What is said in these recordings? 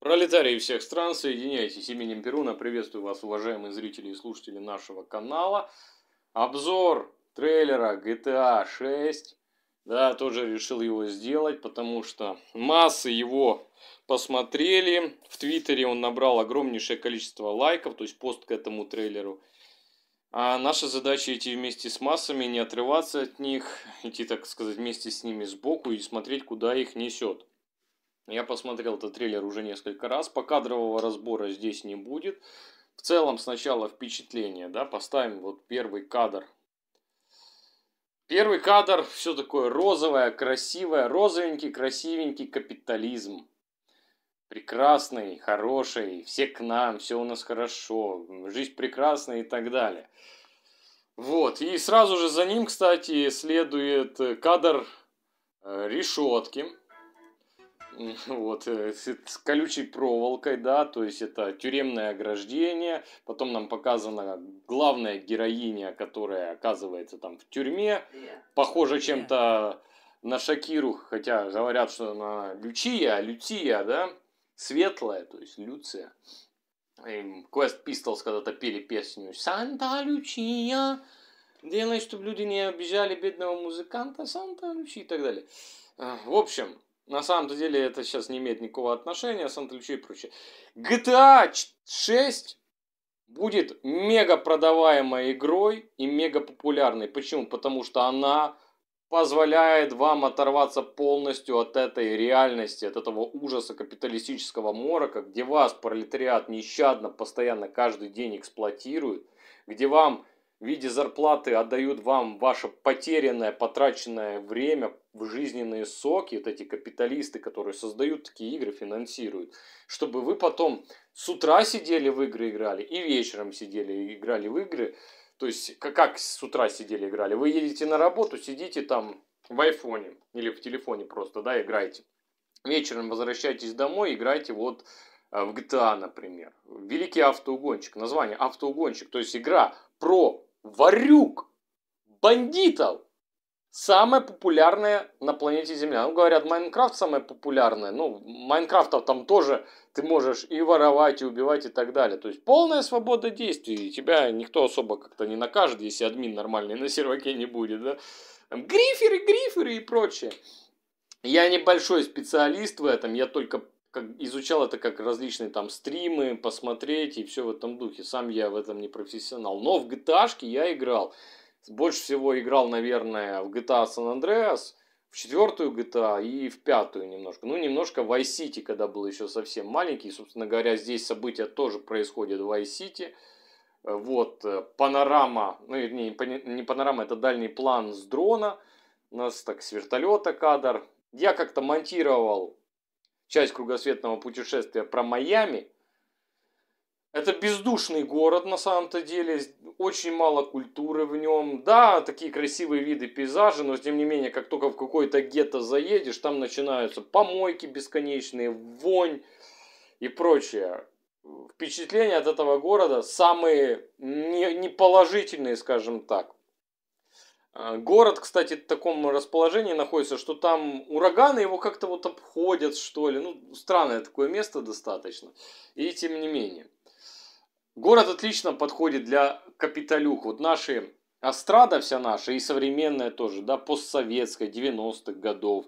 Пролетарии всех стран, соединяйтесь именем Перуна. Приветствую вас, уважаемые зрители и слушатели нашего канала. Обзор трейлера GTA 6. Да, тоже решил его сделать, потому что массы его посмотрели. В Твиттере он набрал огромнейшее количество лайков, то есть пост к этому трейлеру. А наша задача идти вместе с массами, не отрываться от них, идти, так сказать, вместе с ними сбоку и смотреть, куда их несет. Я посмотрел этот трейлер уже несколько раз. По кадрового разбора здесь не будет. В целом сначала впечатление, да, поставим вот первый кадр. Первый кадр, все такое розовое, красивое, розовенький, красивенький капитализм. Прекрасный, хороший, все к нам, все у нас хорошо, жизнь прекрасная и так далее. Вот, и сразу же за ним, кстати, следует кадр э, решетки, вот, э, с колючей проволокой, да, то есть это тюремное ограждение, потом нам показана главная героиня, которая оказывается там в тюрьме, похоже чем-то на Шакиру, хотя говорят, что она Лючия, Люция, да, светлая, то есть Люция. Квест эм, Pistols когда-то пели песню «Санта Лючия», делай, чтобы люди не обижали бедного музыканта, Санта Лючи и так далее. Э, в общем, на самом-то деле это сейчас не имеет никакого отношения, Санта-Лючи и прочее. GTA 6 будет мега продаваемой игрой и мега популярной. Почему? Потому что она позволяет вам оторваться полностью от этой реальности, от этого ужаса капиталистического морока, где вас пролетариат нещадно, постоянно, каждый день эксплуатирует, где вам в виде зарплаты отдают вам ваше потерянное, потраченное время, в жизненные соки, вот эти капиталисты, которые создают такие игры, финансируют, чтобы вы потом с утра сидели в игры играли и вечером сидели и играли в игры. То есть, как, как с утра сидели играли? Вы едете на работу, сидите там в айфоне или в телефоне просто, да, играете. Вечером возвращаетесь домой, играете вот э, в GTA, например. Великий автоугонщик. Название автоугонщик. То есть игра про варюк, бандитов, Самое популярное на планете Земля. Ну, говорят, Майнкрафт самое популярное. Ну, Майнкрафта там тоже ты можешь и воровать, и убивать, и так далее. То есть полная свобода действий. Тебя никто особо как-то не накажет, если админ нормальный на серваке не будет, да? Там гриферы, гриферы и прочее. Я небольшой специалист в этом, я только изучал это как различные там стримы, посмотреть и все в этом духе. Сам я в этом не профессионал. Но в GTA я играл больше всего играл, наверное, в GTA San Andreas, в четвертую GTA и в пятую немножко. Ну, немножко в Vice City, когда был еще совсем маленький. Собственно говоря, здесь события тоже происходят в Vice City. Вот, э, панорама, ну, вернее, не панорама, это дальний план с дрона. У нас так с вертолета кадр. Я как-то монтировал часть кругосветного путешествия про Майами – это бездушный город на самом-то деле, очень мало культуры в нем. Да, такие красивые виды пейзажа, но тем не менее, как только в какой то гетто заедешь, там начинаются помойки бесконечные, вонь и прочее. Впечатления от этого города самые неположительные, скажем так. А, город, кстати, в таком расположении находится, что там ураганы его как-то вот обходят, что ли. Ну, странное такое место достаточно. И тем не менее. Город отлично подходит для капиталюк. Вот наши, Астрада вся наша и современная тоже, да, постсоветская, 90-х годов.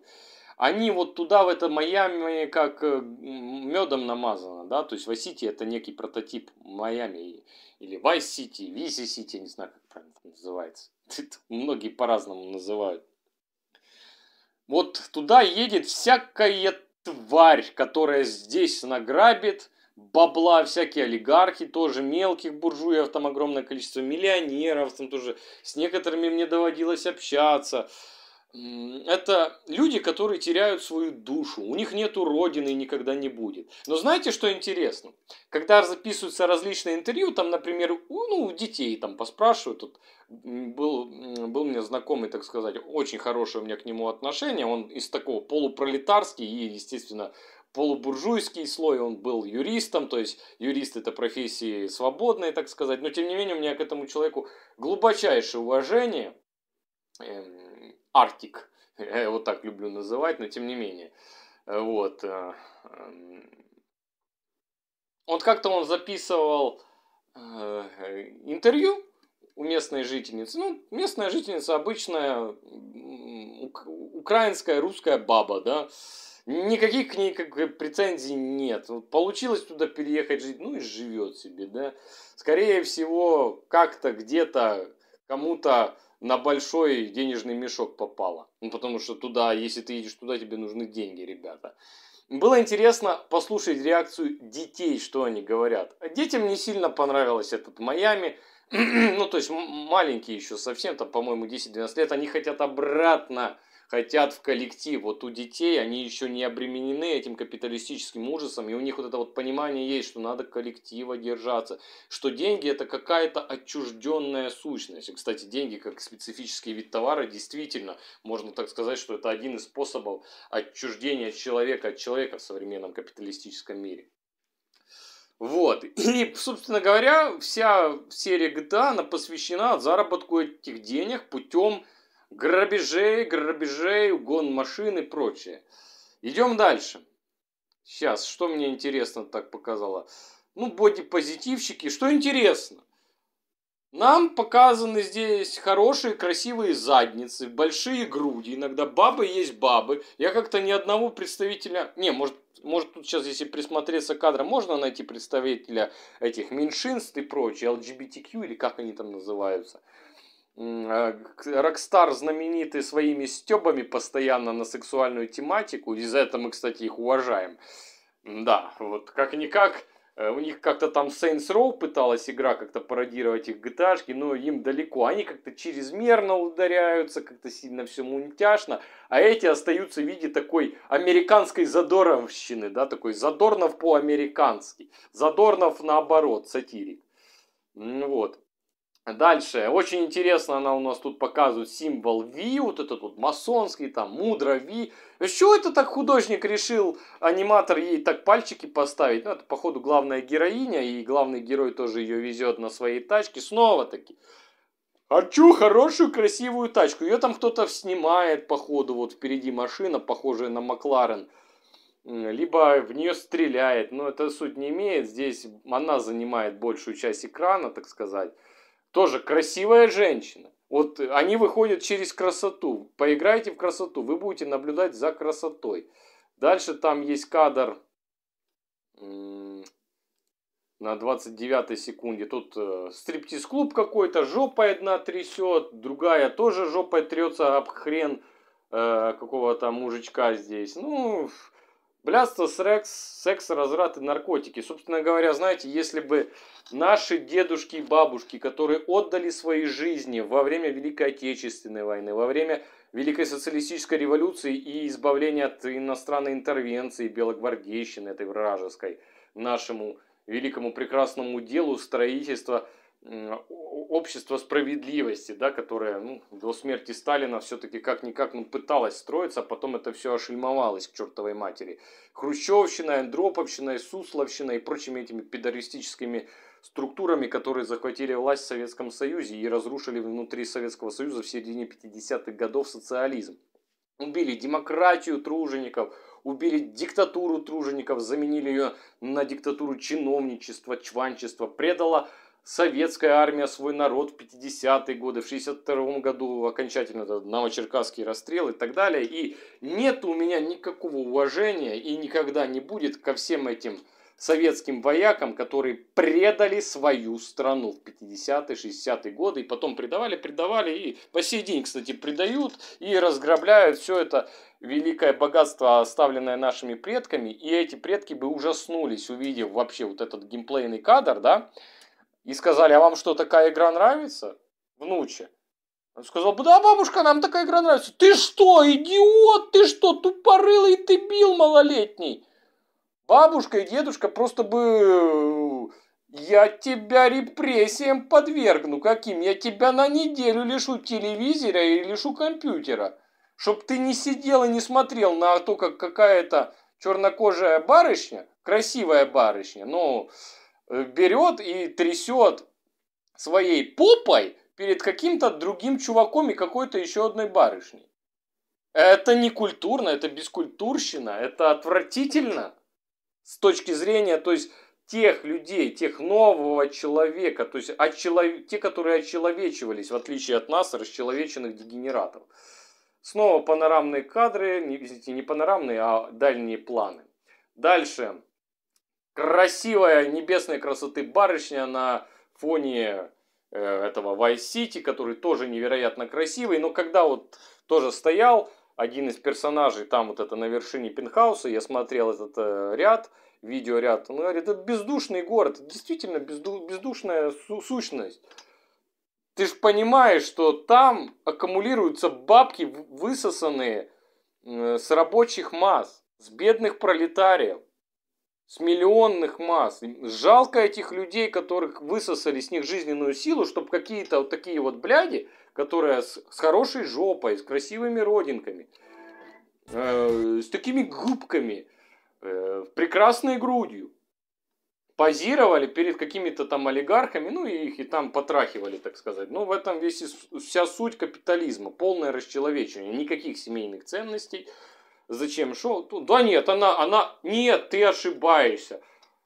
Они вот туда, в это Майами, как э, медом намазано, да, то есть Вай-Сити это некий прототип Майами или Вайс-Сити, Виси-Сити, не знаю, как правильно называется. Это многие по-разному называют. Вот туда едет всякая тварь, которая здесь награбит – бабла, всякие олигархи тоже, мелких буржуев там огромное количество, миллионеров там тоже, с некоторыми мне доводилось общаться. Это люди, которые теряют свою душу, у них нету родины и никогда не будет. Но знаете, что интересно? Когда записываются различные интервью, там, например, у, ну, у детей там поспрашивают, тут был, был мне знакомый, так сказать, очень хорошее у меня к нему отношение, он из такого полупролетарский и, естественно, полубуржуйский слой, он был юристом, то есть юрист это профессии свободные, так сказать, но тем не менее у меня к этому человеку глубочайшее уважение, эм, Артик, я его так люблю называть, но тем не менее, вот, э, вот эм. как-то он записывал э, интервью у местной жительницы. Ну, местная жительница обычная украинская русская баба, да. Никаких к ней как бы, претензий нет. Получилось туда переехать жить, ну и живет себе, да. Скорее всего, как-то где-то кому-то на большой денежный мешок попало. Ну, потому что туда, если ты едешь туда, тебе нужны деньги, ребята. Было интересно послушать реакцию детей, что они говорят. Детям не сильно понравилось этот Майами. ну, то есть маленькие еще совсем, то по-моему, 10-12 лет, они хотят обратно хотят в коллектив. Вот у детей они еще не обременены этим капиталистическим ужасом, и у них вот это вот понимание есть, что надо коллектива держаться, что деньги это какая-то отчужденная сущность. И, кстати, деньги как специфический вид товара, действительно, можно так сказать, что это один из способов отчуждения человека от человека в современном капиталистическом мире. Вот. И, собственно говоря, вся серия GTA, а, она посвящена заработку этих денег путем грабежей, грабежей, угон машин и прочее. Идем дальше. Сейчас, что мне интересно так показало? Ну, бодипозитивщики, что интересно? Нам показаны здесь хорошие, красивые задницы, большие груди. Иногда бабы есть бабы. Я как-то ни одного представителя... Не, может, может тут сейчас, если присмотреться к кадрам, можно найти представителя этих меньшинств и прочее, LGBTQ или как они там называются. А, Рокстар знамениты своими стебами постоянно на сексуальную тематику, и за это мы, кстати, их уважаем. Да, вот как-никак, э, у них как-то там Saints Row пыталась игра как-то пародировать их gta но им далеко. Они как-то чрезмерно ударяются, как-то сильно все мультяшно, а эти остаются в виде такой американской задоровщины, да, такой задорнов по-американски. Задорнов наоборот, сатирик. Вот. Дальше, очень интересно она у нас тут показывает символ Ви, вот этот вот масонский, там, мудро Ви. Э, с это так художник решил, аниматор ей так пальчики поставить? Ну, это, походу, главная героиня, и главный герой тоже ее везет на своей тачке. Снова-таки, хочу хорошую, красивую тачку. Ее там кто-то снимает, походу, вот впереди машина, похожая на Макларен либо в нее стреляет, но это суть не имеет. Здесь она занимает большую часть экрана, так сказать. Тоже красивая женщина. Вот они выходят через красоту. Поиграйте в красоту, вы будете наблюдать за красотой. Дальше там есть кадр на 29 секунде. Тут э, стриптиз-клуб какой-то, жопа одна трясет, другая тоже жопой трется об хрен э, какого-то мужичка здесь. Ну, Блядство, секс, секс, разврат и наркотики. Собственно говоря, знаете, если бы наши дедушки и бабушки, которые отдали свои жизни во время Великой Отечественной войны, во время Великой Социалистической революции и избавления от иностранной интервенции, белогвардейщины этой вражеской, нашему великому прекрасному делу строительства общество справедливости, да, которое ну, до смерти Сталина все-таки как-никак ну, пыталось строиться, а потом это все ошельмовалось к чертовой матери. Хрущевщина, Андроповщина, Сусловщина и прочими этими педаристическими структурами, которые захватили власть в Советском Союзе и разрушили внутри Советского Союза в середине 50-х годов социализм. Убили демократию тружеников, убили диктатуру тружеников, заменили ее на диктатуру чиновничества, чванчества, предала советская армия свой народ в 50-е годы, в 62-м году окончательно Новочеркасский расстрел и так далее. И нет у меня никакого уважения и никогда не будет ко всем этим советским воякам, которые предали свою страну в 50-е, 60-е годы, и потом предавали, предавали, и по сей день, кстати, предают и разграбляют все это великое богатство, оставленное нашими предками, и эти предки бы ужаснулись, увидев вообще вот этот геймплейный кадр, да, и сказали, а вам что, такая игра нравится, внуче? Он сказал, да, бабушка, нам такая игра нравится. Ты что, идиот, ты что, тупорылый ты бил малолетний? Бабушка и дедушка просто бы... Я тебя репрессиям подвергну. Каким? Я тебя на неделю лишу телевизора и лишу компьютера. Чтоб ты не сидел и не смотрел на то, как какая-то чернокожая барышня, красивая барышня, ну... Но Э, берет и трясет своей попой перед каким-то другим чуваком и какой-то еще одной барышней. Это не культурно, это бескультурщина, это отвратительно с точки зрения, то есть тех людей, тех нового человека, то есть очелов... те, которые очеловечивались, в отличие от нас, расчеловеченных дегенератов. Снова панорамные кадры, не, извините, не панорамные, а дальние планы. Дальше красивая небесной красоты барышня на фоне э, этого Vice City, который тоже невероятно красивый. Но когда вот тоже стоял один из персонажей там вот это на вершине пентхауса, я смотрел этот э, ряд, видеоряд, он говорит, это бездушный город, действительно безду, бездушная су- сущность. Ты же понимаешь, что там аккумулируются бабки, высосанные с рабочих масс, с бедных пролетариев с миллионных масс. Жалко этих людей, которых высосали с них жизненную силу, чтобы какие-то вот такие вот бляди, которые с, с хорошей жопой, с красивыми родинками, э, с такими губками, э, прекрасной грудью, позировали перед какими-то там олигархами, ну и их и там потрахивали, так сказать. Но ну, в этом весь и, вся суть капитализма, полное расчеловечивание, никаких семейных ценностей, Зачем? Шо? Да нет, она, она, нет, ты ошибаешься.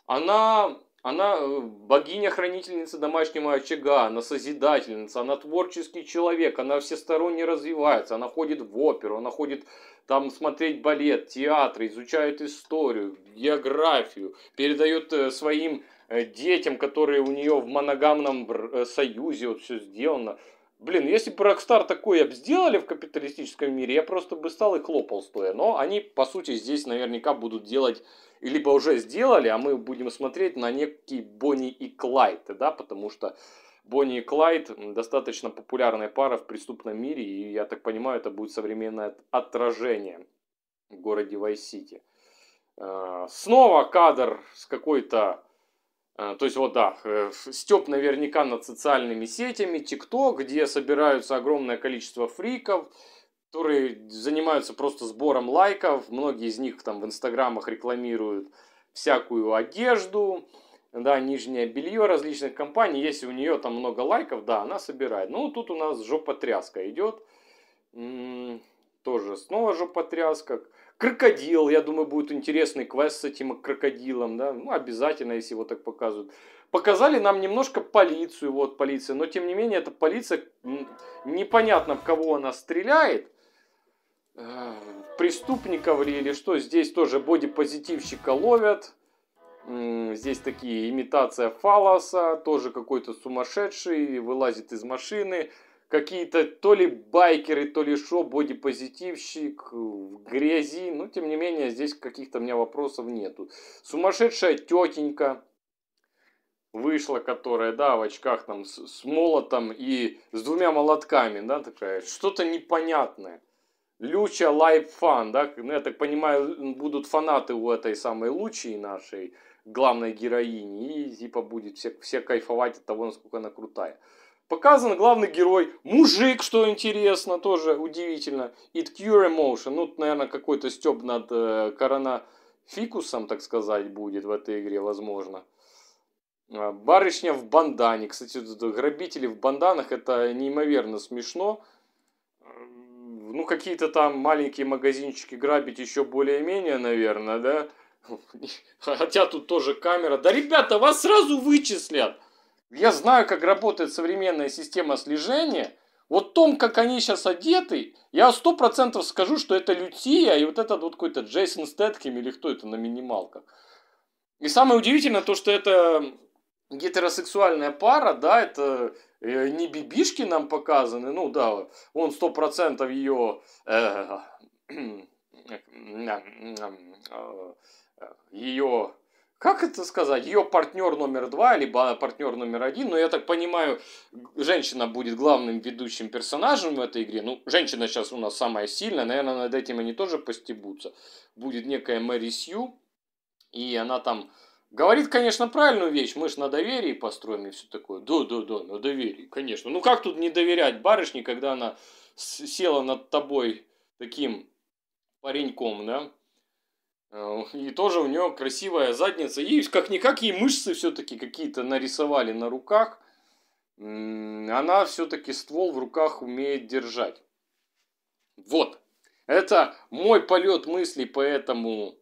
Она, она э, богиня-хранительница домашнего очага, она созидательница, она творческий человек, она всесторонне развивается, она ходит в оперу, она ходит там смотреть балет, театр, изучает историю, географию, передает э, своим э, детям, которые у нее в моногамном союзе, вот все сделано, Блин, если бы Rockstar такое сделали в капиталистическом мире, я просто бы стал и хлопал стоя. Но они, по сути, здесь наверняка будут делать, либо уже сделали, а мы будем смотреть на некий Бонни и Клайд, да, потому что Бонни и Клайд достаточно популярная пара в преступном мире, и, я так понимаю, это будет современное отражение в городе вайс Снова кадр с какой-то Э, то есть вот да, э, Степ наверняка над социальными сетями, ТикТок, где собираются огромное количество фриков, которые занимаются просто сбором лайков. Многие из них там в инстаграмах рекламируют всякую одежду, да, нижнее белье различных компаний. Если у нее там много лайков, да, она собирает. Ну, тут у нас жопотряска идет. Тоже снова жопотряска. тряска Крокодил, я думаю, будет интересный квест с этим крокодилом, да, ну, обязательно, если его так показывают. Показали нам немножко полицию, вот полиция, но тем не менее, эта полиция, непонятно, в кого она стреляет, э, преступников ли или что, здесь тоже бодипозитивщика ловят, Здесь такие имитация фалоса, тоже какой-то сумасшедший, вылазит из машины какие-то то ли байкеры, то ли шо, бодипозитивщик, в грязи. Но, тем не менее, здесь каких-то у меня вопросов нету. Сумасшедшая тетенька вышла, которая, да, в очках там с, с молотом и с двумя молотками, да, такая, что-то непонятное. Люча фан да, ну, я так понимаю, будут фанаты у этой самой Лучи нашей главной героини, и типа будет все, все кайфовать от того, насколько она крутая. Показан главный герой, мужик, что интересно, тоже удивительно. It Cure Emotion, ну, наверное, какой-то стёб над э, коронафикусом, так сказать, будет в этой игре, возможно. А, барышня в бандане. Кстати, грабители в банданах, это неимоверно смешно. Ну, какие-то там маленькие магазинчики грабить еще более-менее, наверное, да? Хотя тут тоже камера. Да, ребята, вас сразу вычислят. Я знаю, как работает современная система слежения. Вот том, как они сейчас одеты, я сто процентов скажу, что это Лютия и вот этот вот какой-то Джейсон Стэтким или кто это на минималках. И самое удивительное то, что это гетеросексуальная пара, да, это э, не бибишки нам показаны, ну да, он сто процентов ее э, э, ее как это сказать, ее партнер номер два, либо партнер номер один, но я так понимаю, женщина будет главным ведущим персонажем в этой игре, ну, женщина сейчас у нас самая сильная, наверное, над этим они тоже постебутся, будет некая Мэри Сью, и она там говорит, конечно, правильную вещь, мы ж на доверии построим и все такое, да-да-да, на доверии, конечно, ну как тут не доверять барышне, когда она села над тобой таким пареньком, да, Э, и тоже у нее красивая задница. И как-никак ей мышцы все-таки какие-то нарисовали на руках. Она все-таки ствол в руках умеет держать. Вот. Это мой полет мыслей по этому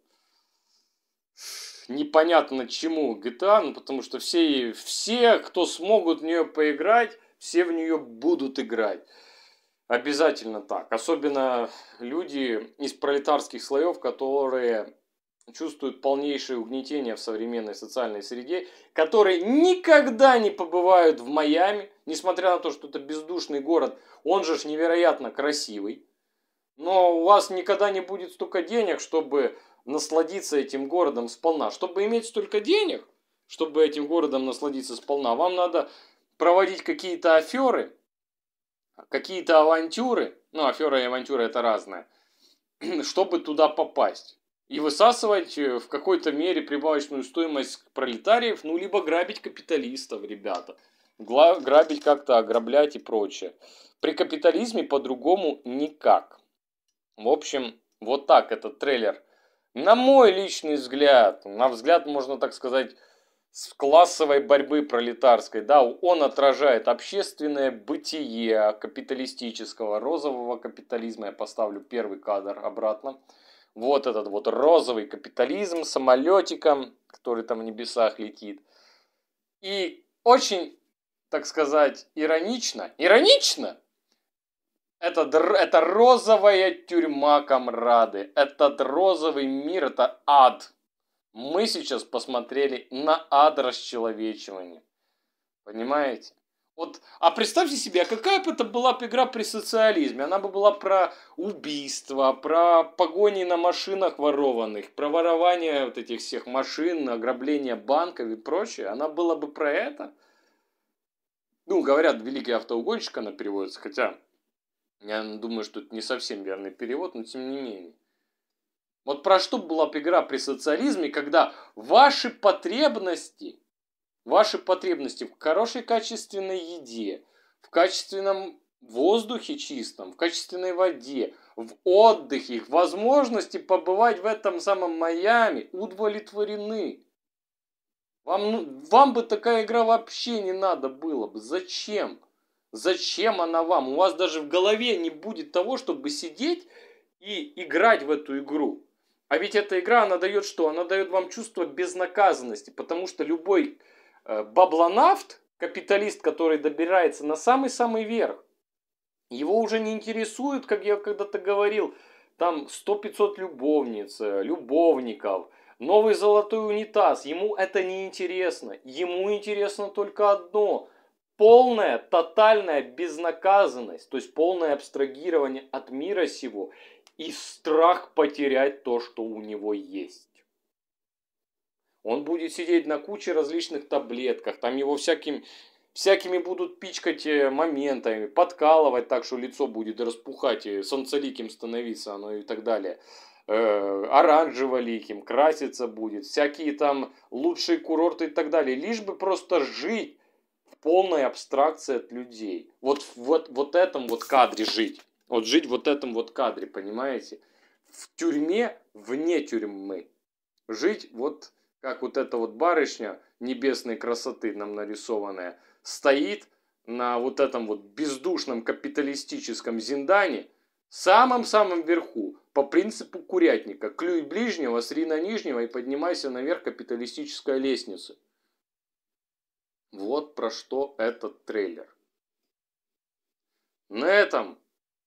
непонятно чему GTA, а, ну, потому что все, все, кто смогут в нее поиграть, все в нее будут играть. Обязательно так. Особенно люди из пролетарских слоев, которые чувствуют полнейшее угнетение в современной социальной среде, которые никогда не побывают в Майами, несмотря на то, что это бездушный город, он же ж невероятно красивый. Но у вас никогда не будет столько денег, чтобы насладиться этим городом сполна. Чтобы иметь столько денег, чтобы этим городом насладиться сполна, вам надо проводить какие-то аферы, какие-то авантюры, ну, аферы и авантюры это разное, чтобы туда попасть и высасывать э, в какой-то мере прибавочную стоимость пролетариев, ну, либо грабить капиталистов, ребята. Гла- грабить как-то, ограблять и прочее. При капитализме по-другому никак. В общем, вот так этот трейлер. На мой личный взгляд, на взгляд, можно так сказать, с классовой борьбы пролетарской, да, он отражает общественное бытие капиталистического, розового капитализма, я поставлю первый кадр обратно – вот этот вот розовый капитализм самолетиком, который там в небесах летит. И очень, так сказать, иронично, иронично, это, это розовая тюрьма комрады, этот розовый мир, это ад. Мы сейчас посмотрели на ад расчеловечивания. Понимаете? Вот, а представьте себе, а какая бы это была бы игра при социализме? Она бы была про убийство, про погони на машинах ворованных, про ворование вот этих всех машин, ограбление банков и прочее. Она была бы про это? Ну, говорят, великий автоугонщик она переводится, хотя я думаю, что это не совсем верный перевод, но тем не менее. Вот про что была бы игра при социализме, когда ваши потребности ваши потребности в хорошей качественной еде, в качественном воздухе чистом, в качественной воде, в отдыхе, в возможности побывать в этом самом Майами удовлетворены. Вам, ну, вам бы такая игра вообще не надо было бы. Зачем? Зачем она вам? У вас даже в голове не будет того, чтобы сидеть и играть в эту игру. А ведь эта игра, она дает что? Она дает вам чувство безнаказанности, потому что любой Э, баблонафт, капиталист, который добирается на самый-самый верх, его уже не интересует, как я когда-то говорил, там 100-500 любовниц, э, любовников, новый золотой унитаз. Ему это не интересно. Ему интересно только одно – полная, тотальная безнаказанность, то есть полное абстрагирование от мира сего и страх потерять то, что у него есть. Он будет сидеть на куче различных таблетках, там его всяким, всякими будут пичкать э, моментами, подкалывать так, что лицо будет распухать, и э, солнцеликим становиться оно и так далее. Э, оранжеволиким, краситься будет, всякие там лучшие курорты и так далее. Лишь бы просто жить в полной абстракции от людей. Вот, в вот, вот этом вот кадре жить. Вот жить в вот этом вот кадре, понимаете? В тюрьме, вне тюрьмы. Жить вот как вот эта вот барышня небесной красоты нам нарисованная стоит на вот этом вот бездушном капиталистическом зиндане, самом-самом верху, по принципу курятника. Клюй ближнего, сри на нижнего и поднимайся наверх капиталистической лестницы. Вот про что этот трейлер. На этом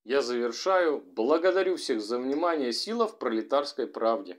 я завершаю. Благодарю всех за внимание. Сила в пролетарской правде.